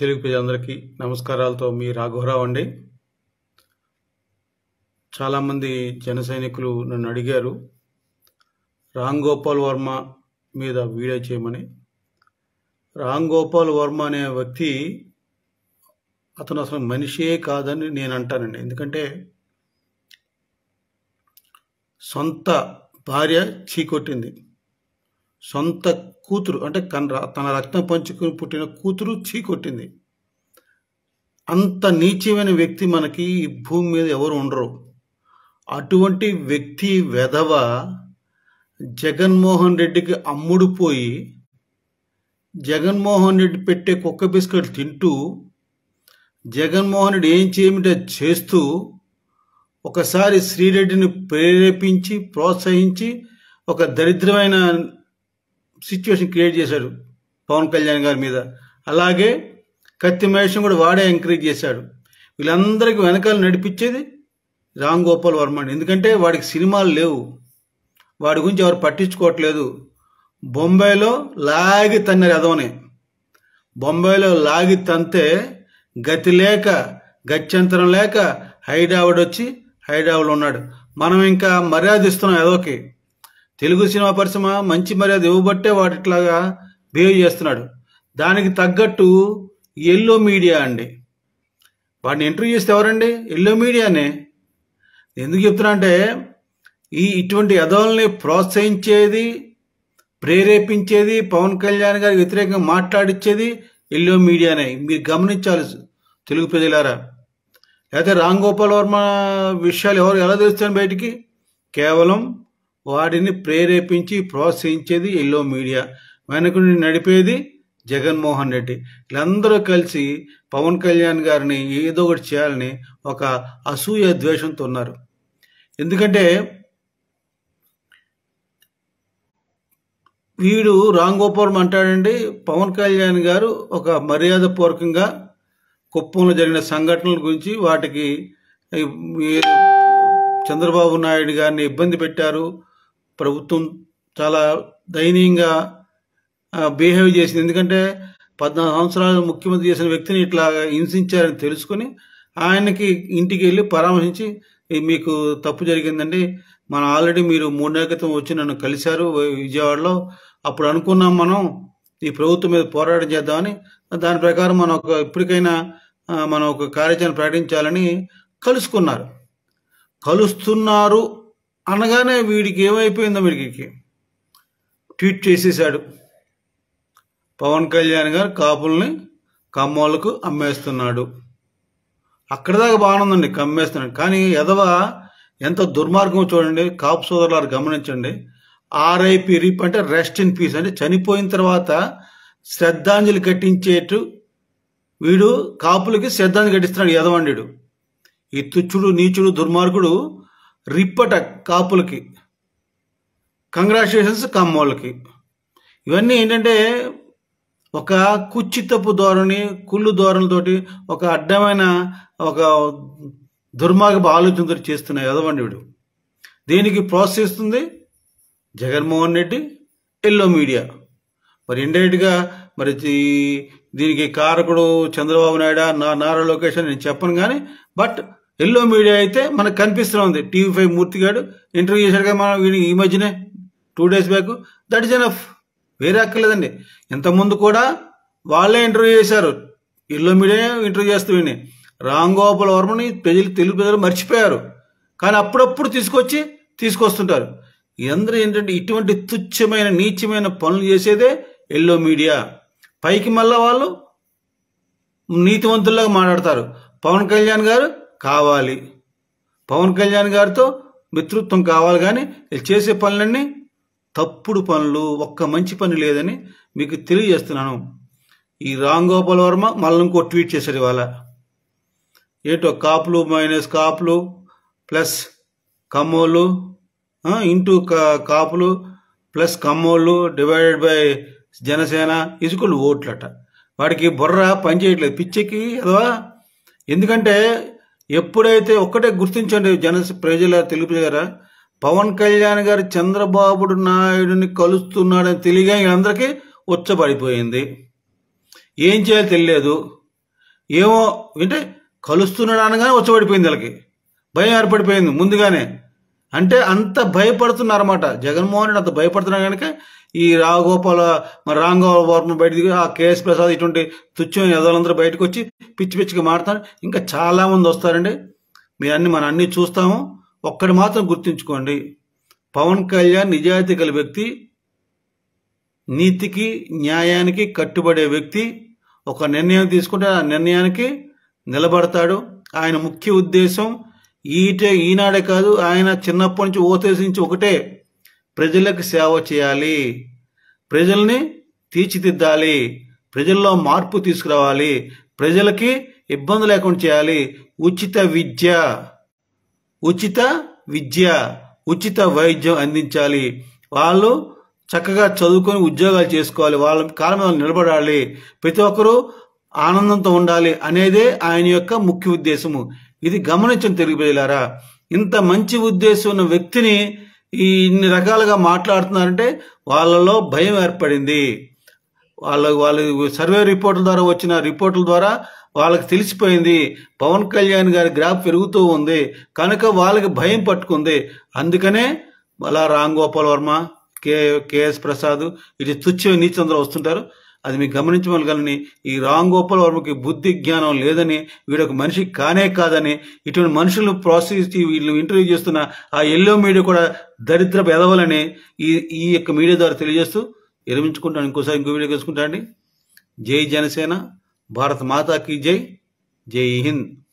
తెలుగు ప్రజలందరికీ నమస్కారాలతో మీ రాఘవరావు అండి చాలామంది జన సైనికులు నన్ను అడిగారు రామ్ గోపాల్ వర్మ మీద వీడియో చేయమని రామ్ గోపాల్ వర్మ అనే వ్యక్తి అతను అసలు మనిషే కాదని నేను అంటానండి ఎందుకంటే సొంత భార్య చీకొట్టింది సొంత కూతురు అంటే కన తన రక్తం పంచుకుని పుట్టిన కూతురు చీకొట్టింది అంత నీచమైన వ్యక్తి మనకి భూమి మీద ఎవరు ఉండరు అటువంటి వ్యక్తి వెధవ జగన్మోహన్ రెడ్డికి అమ్ముడు పోయి జగన్మోహన్ రెడ్డి పెట్టే కుక్క బిస్కెట్ తింటూ జగన్మోహన్ రెడ్డి ఏం చేయమిటో చేస్తూ ఒకసారి శ్రీరెడ్డిని ప్రేరేపించి ప్రోత్సహించి ఒక దరిద్రమైన సిచ్యువేషన్ క్రియేట్ చేశాడు పవన్ కళ్యాణ్ గారి మీద అలాగే కత్తి మహేషం కూడా వాడే ఎంకరేజ్ చేశాడు వీళ్ళందరికీ వెనకాల నడిపించేది రామ్ గోపాల్ వర్మ ఎందుకంటే వాడికి సినిమాలు లేవు వాడి గురించి ఎవరు పట్టించుకోవట్లేదు బొంబాయిలో లాగి తన్నారు ఎదవని బొంబాయిలో లాగి తంతే గతి లేక గత్యంతరం లేక హైడ్రాబాడ్ వచ్చి హైదరాబాద్లో ఉన్నాడు మనం ఇంకా మర్యాద ఇస్తున్నాం ఎదోకి తెలుగు సినిమా పరిశ్రమ మంచి మర్యాద ఇవ్వబట్టే వాటిలాగా బిహేవ్ చేస్తున్నాడు దానికి తగ్గట్టు ఎల్లో మీడియా అండి వాడిని ఇంటర్వ్యూ చేస్తే ఎవరండి ఎల్లో మీడియానే ఎందుకు చెప్తున్నా అంటే ఈ ఇటువంటి యదవుల్ని ప్రోత్సహించేది ప్రేరేపించేది పవన్ కళ్యాణ్ గారి వ్యతిరేకంగా మాట్లాడిచ్చేది ఎల్లో మీడియానే మీరు గమనించాలి తెలుగు ప్రజలారా లేకపోతే రామ్ గోపాల్ వర్మ విషయాలు ఎవరు ఎలా తెలుస్తాను బయటికి కేవలం వాడిని ప్రేరేపించి ప్రోత్సహించేది ఎల్లో మీడియా వెనకుని నడిపేది జగన్మోహన్ రెడ్డి వీళ్ళందరూ కలిసి పవన్ కళ్యాణ్ గారిని ఏదో ఒకటి చేయాలని ఒక అసూయ ద్వేషంతో ఉన్నారు ఎందుకంటే వీడు రామ్ గోపురం అంటాడండి పవన్ కళ్యాణ్ గారు ఒక మర్యాద పూర్వకంగా కుప్పంలో జరిగిన సంఘటనల గురించి వాటికి చంద్రబాబు నాయుడు గారిని ఇబ్బంది పెట్టారు ప్రభుత్వం చాలా దయనీయంగా బిహేవ్ చేసింది ఎందుకంటే పద్నాలుగు సంవత్సరాలు ముఖ్యమంత్రి చేసిన వ్యక్తిని ఇట్లా హింసించారని తెలుసుకుని ఆయనకి ఇంటికి వెళ్ళి పరామర్శించి మీకు తప్పు జరిగిందండి మనం ఆల్రెడీ మీరు మూడు నెలల క్రితం వచ్చి నన్ను కలిశారు విజయవాడలో అప్పుడు అనుకున్నాం మనం ఈ ప్రభుత్వం మీద పోరాటం చేద్దామని దాని ప్రకారం మనం ఒక ఇప్పటికైనా మనం ఒక కార్యాచరణ ప్రకటించాలని కలుసుకున్నారు కలుస్తున్నారు అనగానే వీడికి ఏమైపోయిందో వీడికి ట్వీట్ చేసేశాడు పవన్ కళ్యాణ్ గారు కాపుల్ని కమ్మోళ్ళకు అమ్మేస్తున్నాడు అక్కడ దాకా బాగానుందండి కమ్మేస్తున్నాడు కానీ ఎదవ ఎంత దుర్మార్గం చూడండి కాపు సోదరులారు గమనించండి ఆర్ఐపి రిప్ అంటే రెస్ట్ ఇన్ పీస్ అంటే చనిపోయిన తర్వాత శ్రద్ధాంజలి కట్టించేట్టు వీడు కాపులకి శ్రద్ధాంజలి కట్టిస్తున్నాడు యదవండి ఈ తుచ్చుడు నీచుడు దుర్మార్గుడు రిప్పట కాపులకి కంగ్రాచులేషన్స్ కమ్మోళ్ళకి ఇవన్నీ ఏంటంటే ఒక కుచ్చితప్పు ధోరణి కుళ్ళు ధోరణితోటి ఒక అడ్డమైన ఒక దుర్మార్గపు ఆలోచనతో చేస్తున్నాయి కదవండి వీడు దేనికి ప్రోత్సహిస్తుంది జగన్మోహన్ రెడ్డి ఎల్లో మీడియా మరి ఇండైరెక్ట్గా మరి దీనికి కారకుడు చంద్రబాబు నాయుడు నా నారా లొకేషన్ నేను చెప్పను కానీ బట్ ఎల్లో మీడియా అయితే మనకు కనిపిస్తూ ఉంది టీవీ ఫైవ్ మూర్తి గారు ఇంటర్వ్యూ చేశాడు కదా మనం ఈ మధ్యనే two days back that is enough వేరే అక్కర్లేదండి ఇంతకుముందు కూడా వాళ్ళే ఇంటర్వ్యూ చేశారు ఎల్లో మీడియా ఇంటర్వ్యూ చేస్తూ వీడిని రామ్ గోపాల్ వర్మని ప్రజలు తెలుగు ప్రజలు మర్చిపోయారు కానీ అప్పుడప్పుడు తీసుకొచ్చి తీసుకొస్తుంటారు ఎందరూ ఏంటంటే ఇటువంటి తుచ్చమైన నీచమైన పనులు చేసేదే ఎల్లో మీడియా పైకి మళ్ళా వాళ్ళు నీతివంతుల్లాగా మాట్లాడతారు పవన్ కళ్యాణ్ గారు కావాలి పవన్ కళ్యాణ్ గారితో మిత్రుత్వం కావాలి కానీ వీళ్ళు చేసే పనులన్నీ తప్పుడు పనులు ఒక్క మంచి పని లేదని మీకు తెలియజేస్తున్నాను ఈ రామ్ గోపాల్ వర్మ మళ్ళీ ఇంకో ట్వీట్ చేశారు ఇవాళ ఏటో కాపులు మైనస్ కాపులు ప్లస్ కమ్మోళ్ళు ఇంటూ కాపులు ప్లస్ కమ్మోళ్ళు డివైడెడ్ బై జనసేన ఇసుకలు ఓట్లట వాడికి బుర్ర పనిచేయట్లేదు పిచ్చెక్కి అదవా ఎందుకంటే ఎప్పుడైతే ఒక్కటే గుర్తించండి జన ప్రజల తెలుపు గారా పవన్ కళ్యాణ్ గారు చంద్రబాబు నాయుడిని కలుస్తున్నాడని తెలియగా అందరికీ ఉచ్చబడిపోయింది ఏం చేయాలో తెలియలేదు ఏమో అంటే కలుస్తున్నాడు అనగానే ఉచ్చబడిపోయింది వాళ్ళకి భయం ఏర్పడిపోయింది ముందుగానే అంటే అంత భయపడుతున్నారన్నమాట జగన్మోహన్ రెడ్డి అంత భయపడుతున్నా కనుక ఈ రాఘగోపాల మరి రాంగోపాల్ వర్మ బయటకు ఆ కేఎస్ ప్రసాద్ ఇటువంటి తుచ్చం ఎదలందరూ బయటకు వచ్చి పిచ్చి పిచ్చిగా మారుతారు ఇంకా చాలామంది వస్తారండి మీ అన్ని మనం అన్ని చూస్తాము ఒక్కడి మాత్రం గుర్తుంచుకోండి పవన్ కళ్యాణ్ నిజాయితీ గల వ్యక్తి నీతికి న్యాయానికి కట్టుబడే వ్యక్తి ఒక నిర్ణయం తీసుకుంటే ఆ నిర్ణయానికి నిలబడతాడు ఆయన ముఖ్య ఉద్దేశం ఈటే ఈనాడే కాదు ఆయన చిన్నప్పటి నుంచి ఓతేసి నుంచి ఒకటే ప్రజలకు సేవ చేయాలి ప్రజల్ని తీర్చిదిద్దాలి ప్రజల్లో మార్పు తీసుకురావాలి ప్రజలకి ఇబ్బంది లేకుండా చేయాలి ఉచిత విద్య ఉచిత విద్య ఉచిత వైద్యం అందించాలి వాళ్ళు చక్కగా చదువుకొని ఉద్యోగాలు చేసుకోవాలి వాళ్ళ కాలం మీద నిలబడాలి ప్రతి ఒక్కరూ ఆనందంతో ఉండాలి అనేదే ఆయన యొక్క ముఖ్య ఉద్దేశము ఇది గమనించిన తెలుగు ప్రజలారా ఇంత మంచి ఉద్దేశం ఉన్న వ్యక్తిని ఈ ఇన్ని రకాలుగా మాట్లాడుతున్నారంటే వాళ్ళలో భయం ఏర్పడింది వాళ్ళ వాళ్ళ సర్వే రిపోర్టుల ద్వారా వచ్చిన రిపోర్టుల ద్వారా వాళ్ళకి తెలిసిపోయింది పవన్ కళ్యాణ్ గారి గ్రాఫ్ పెరుగుతూ ఉంది కనుక వాళ్ళకి భయం పట్టుకుంది అందుకనే అలా రామ్ గోపాల్ వర్మ కే కేఎస్ ప్రసాద్ ఇటు తుచ్చ నీచంద్ర వస్తుంటారు అది మీకు గమనించగలని ఈ రామ్ గోపాల్ వర్మకి బుద్ధి జ్ఞానం లేదని వీడొక మనిషి కానే కాదని ఇటువంటి మనుషులను ప్రోత్సహిస్తూ వీళ్ళు ఇంటర్వ్యూ చేస్తున్న ఆ ఎల్లో మీడియా కూడా దరిద్ర పెదవలని ఈ ఈ యొక్క మీడియా ద్వారా తెలియజేస్తూ విరమించుకుంటాను ఇంకోసారి ఇంకో వీడియో చేసుకుంటాను జై జనసేన భారత మాతాకి జై జై హింద్